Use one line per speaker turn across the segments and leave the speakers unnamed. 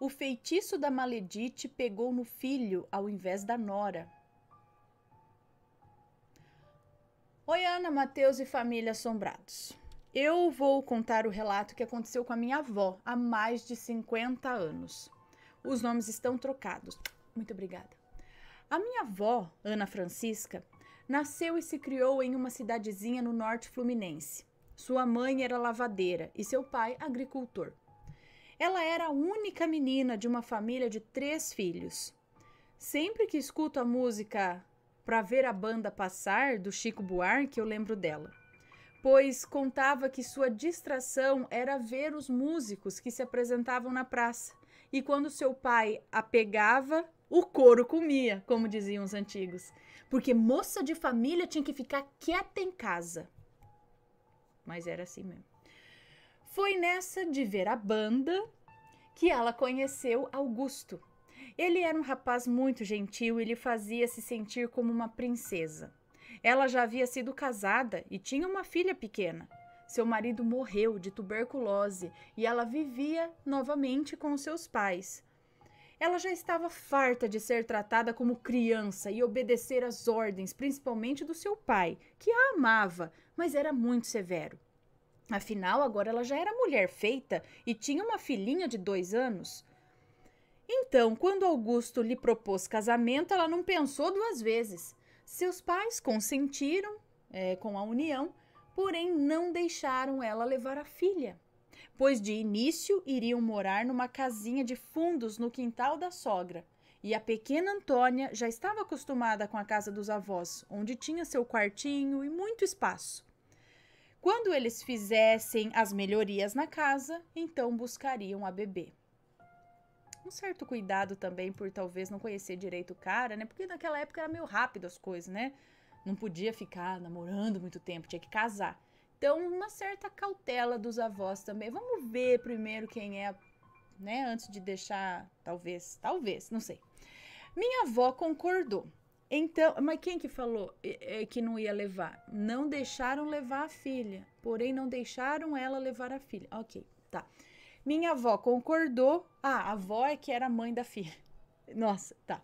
O feitiço da Maledite pegou no filho ao invés da nora. Oi, Ana, Matheus e família assombrados. Eu vou contar o relato que aconteceu com a minha avó há mais de 50 anos. Os nomes estão trocados. Muito obrigada. A minha avó, Ana Francisca, nasceu e se criou em uma cidadezinha no norte fluminense. Sua mãe era lavadeira e seu pai agricultor. Ela era a única menina de uma família de três filhos. Sempre que escuto a música Pra Ver a Banda Passar, do Chico Buarque, eu lembro dela, pois contava que sua distração era ver os músicos que se apresentavam na praça. E quando seu pai a pegava, o couro comia, como diziam os antigos, porque moça de família tinha que ficar quieta em casa. Mas era assim mesmo. Foi nessa de ver a banda que ela conheceu Augusto. Ele era um rapaz muito gentil e lhe fazia se sentir como uma princesa. Ela já havia sido casada e tinha uma filha pequena. Seu marido morreu de tuberculose e ela vivia novamente com seus pais. Ela já estava farta de ser tratada como criança e obedecer às ordens, principalmente do seu pai, que a amava, mas era muito severo. Afinal, agora ela já era mulher feita e tinha uma filhinha de dois anos. Então, quando Augusto lhe propôs casamento, ela não pensou duas vezes. Seus pais consentiram é, com a união, porém não deixaram ela levar a filha, pois de início iriam morar numa casinha de fundos no quintal da sogra. E a pequena Antônia já estava acostumada com a casa dos avós, onde tinha seu quartinho e muito espaço. Quando eles fizessem as melhorias na casa, então buscariam a bebê. Um certo cuidado também por talvez não conhecer direito o cara, né? Porque naquela época era meio rápido as coisas, né? Não podia ficar namorando muito tempo, tinha que casar. Então, uma certa cautela dos avós também. Vamos ver primeiro quem é, né? Antes de deixar, talvez, talvez, não sei. Minha avó concordou. Então, mas quem que falou é, é, que não ia levar? Não deixaram levar a filha, porém não deixaram ela levar a filha. Ok, tá. Minha avó concordou. Ah, a avó é que era mãe da filha. Nossa, tá.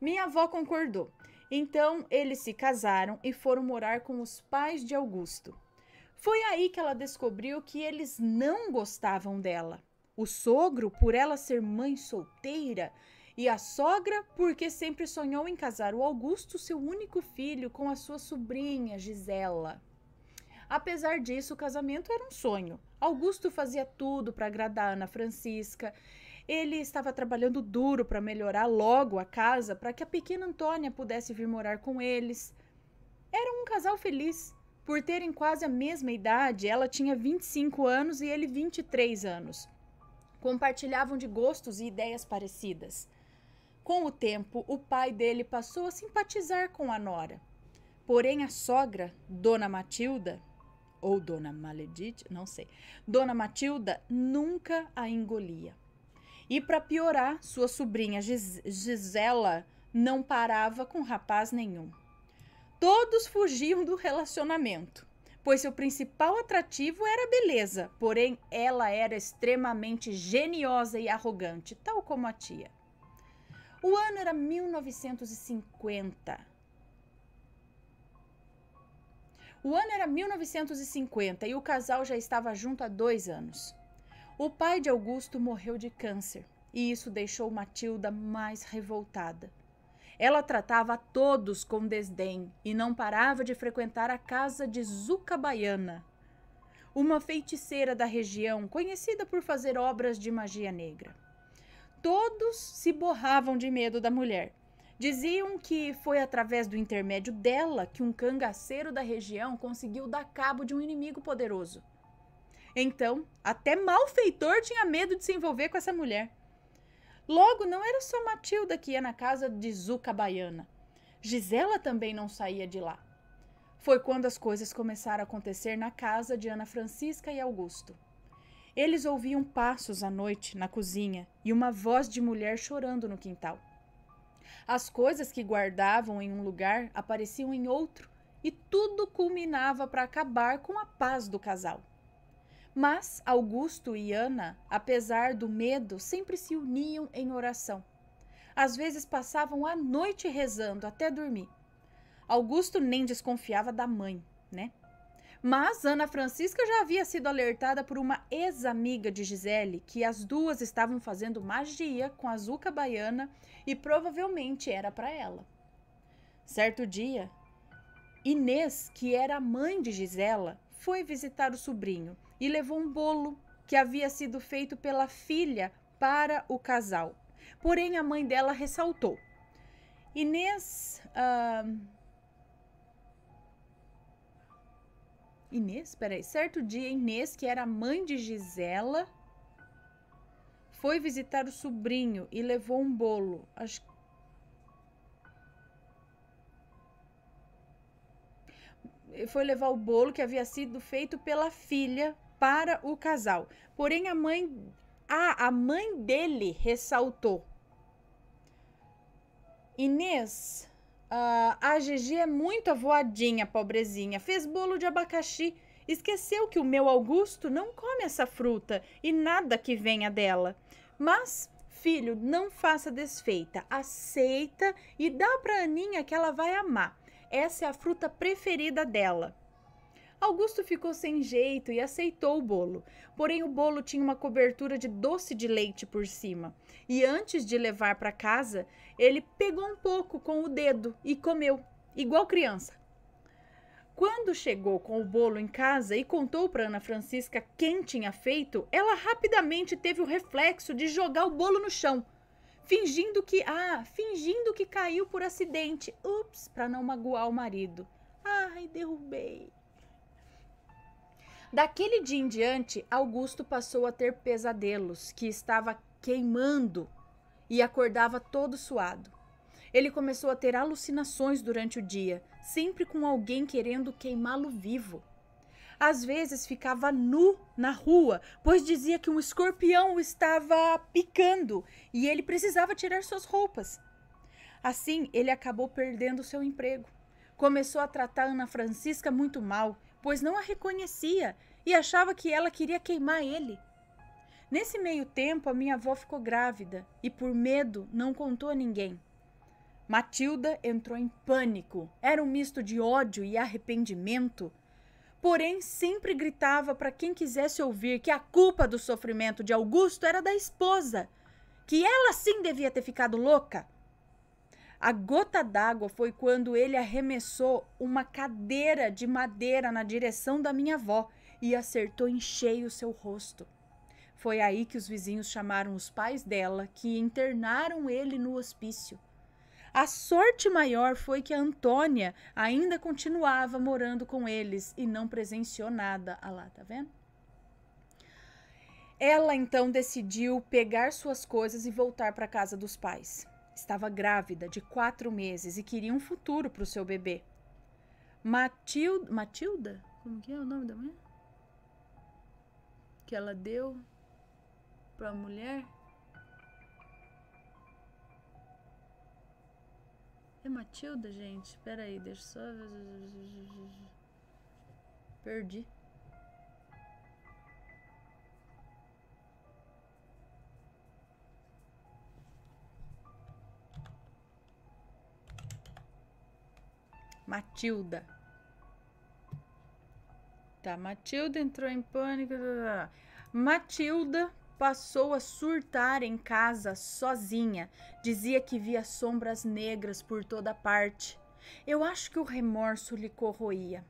Minha avó concordou. Então eles se casaram e foram morar com os pais de Augusto. Foi aí que ela descobriu que eles não gostavam dela. O sogro, por ela ser mãe solteira, e a sogra, porque sempre sonhou em casar o Augusto, seu único filho, com a sua sobrinha Gisela. Apesar disso, o casamento era um sonho. Augusto fazia tudo para agradar Ana Francisca. Ele estava trabalhando duro para melhorar logo a casa para que a pequena Antônia pudesse vir morar com eles. Era um casal feliz. Por terem quase a mesma idade, ela tinha 25 anos e ele 23 anos. Compartilhavam de gostos e ideias parecidas. Com o tempo, o pai dele passou a simpatizar com a nora. Porém, a sogra, Dona Matilda, ou Dona Maledite, não sei, Dona Matilda nunca a engolia. E para piorar, sua sobrinha Gisela não parava com rapaz nenhum. Todos fugiam do relacionamento, pois seu principal atrativo era a beleza, porém ela era extremamente geniosa e arrogante, tal como a tia. O ano era 1950. O ano era 1950 e o casal já estava junto há dois anos. O pai de Augusto morreu de câncer e isso deixou Matilda mais revoltada. Ela tratava a todos com desdém e não parava de frequentar a casa de Zuca Baiana, uma feiticeira da região conhecida por fazer obras de magia negra todos se borravam de medo da mulher. Diziam que foi através do intermédio dela que um cangaceiro da região conseguiu dar cabo de um inimigo poderoso. Então, até malfeitor tinha medo de se envolver com essa mulher. Logo, não era só Matilda que ia na casa de Zuca Baiana. Gisela também não saía de lá. Foi quando as coisas começaram a acontecer na casa de Ana Francisca e Augusto. Eles ouviam passos à noite na cozinha e uma voz de mulher chorando no quintal. As coisas que guardavam em um lugar apareciam em outro e tudo culminava para acabar com a paz do casal. Mas Augusto e Ana, apesar do medo, sempre se uniam em oração. Às vezes passavam a noite rezando até dormir. Augusto nem desconfiava da mãe, né? Mas Ana Francisca já havia sido alertada por uma ex-amiga de Gisele que as duas estavam fazendo magia com a Zuca Baiana e provavelmente era para ela. Certo dia, Inês, que era a mãe de Gisela, foi visitar o sobrinho e levou um bolo que havia sido feito pela filha para o casal. Porém, a mãe dela ressaltou: Inês. Uh Inês? Peraí. Certo dia, Inês, que era mãe de Gisela, foi visitar o sobrinho e levou um bolo. Acho... Foi levar o bolo que havia sido feito pela filha para o casal. Porém, a mãe. Ah, a mãe dele ressaltou. Inês Uh, a Gigi é muito avoadinha, pobrezinha. Fez bolo de abacaxi. Esqueceu que o meu Augusto não come essa fruta e nada que venha dela. Mas, filho, não faça desfeita. Aceita e dá pra Aninha que ela vai amar. Essa é a fruta preferida dela. Augusto ficou sem jeito e aceitou o bolo. Porém, o bolo tinha uma cobertura de doce de leite por cima. E antes de levar para casa, ele pegou um pouco com o dedo e comeu, igual criança. Quando chegou com o bolo em casa e contou para Ana Francisca quem tinha feito, ela rapidamente teve o reflexo de jogar o bolo no chão fingindo que ah, fingindo que caiu por acidente, ups, para não magoar o marido. Ai, derrubei. Daquele dia em diante, Augusto passou a ter pesadelos que estava queimando e acordava todo suado. Ele começou a ter alucinações durante o dia, sempre com alguém querendo queimá-lo vivo. Às vezes ficava nu na rua, pois dizia que um escorpião o estava picando e ele precisava tirar suas roupas. Assim, ele acabou perdendo seu emprego. Começou a tratar Ana Francisca muito mal pois não a reconhecia e achava que ela queria queimar ele. Nesse meio tempo, a minha avó ficou grávida e, por medo, não contou a ninguém. Matilda entrou em pânico. Era um misto de ódio e arrependimento. Porém, sempre gritava para quem quisesse ouvir que a culpa do sofrimento de Augusto era da esposa, que ela sim devia ter ficado louca. A gota d'água foi quando ele arremessou uma cadeira de madeira na direção da minha avó e acertou em cheio seu rosto. Foi aí que os vizinhos chamaram os pais dela, que internaram ele no hospício. A sorte maior foi que a Antônia ainda continuava morando com eles e não presenciou nada. Ah lá, tá vendo? Ela então decidiu pegar suas coisas e voltar para a casa dos pais. Estava grávida de quatro meses e queria um futuro para o seu bebê. Matilda, Matilda? Como que é o nome da mulher? Que ela deu para a mulher? É Matilda, gente? Pera aí, deixa só. Perdi. Matilda. Tá, Matilda entrou em pânico. Matilda passou a surtar em casa sozinha. Dizia que via sombras negras por toda parte. Eu acho que o remorso lhe corroía.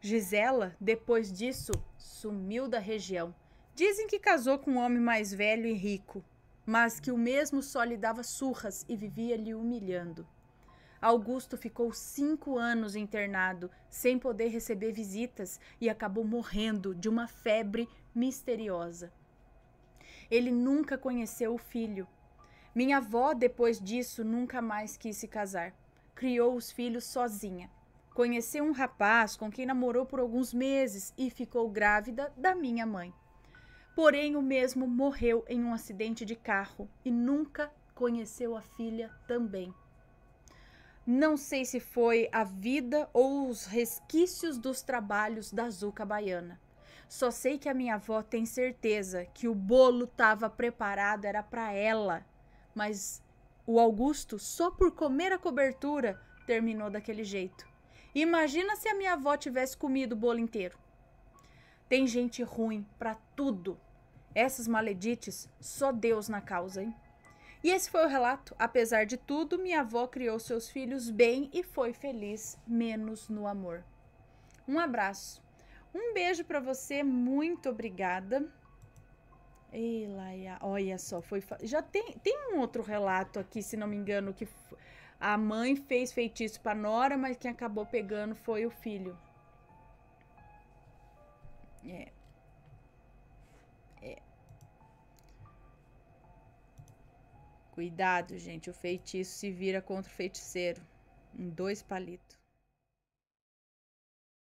Gisela, depois disso, sumiu da região. Dizem que casou com um homem mais velho e rico, mas que o mesmo só lhe dava surras e vivia lhe humilhando. Augusto ficou cinco anos internado, sem poder receber visitas, e acabou morrendo de uma febre misteriosa. Ele nunca conheceu o filho. Minha avó, depois disso, nunca mais quis se casar. Criou os filhos sozinha. Conheceu um rapaz com quem namorou por alguns meses e ficou grávida da minha mãe. Porém, o mesmo morreu em um acidente de carro e nunca conheceu a filha também. Não sei se foi a vida ou os resquícios dos trabalhos da Zuca Baiana. Só sei que a minha avó tem certeza que o bolo estava preparado, era para ela. Mas o Augusto, só por comer a cobertura, terminou daquele jeito. Imagina se a minha avó tivesse comido o bolo inteiro. Tem gente ruim para tudo. Essas maledites, só Deus na causa, hein? E esse foi o relato. Apesar de tudo, minha avó criou seus filhos bem e foi feliz, menos no amor. Um abraço. Um beijo para você, muito obrigada. Ei, Laia, olha só, foi já tem tem um outro relato aqui, se não me engano, que a mãe fez feitiço para nora, mas quem acabou pegando foi o filho. É. Cuidado, gente, o feitiço se vira contra o feiticeiro. Em dois palitos.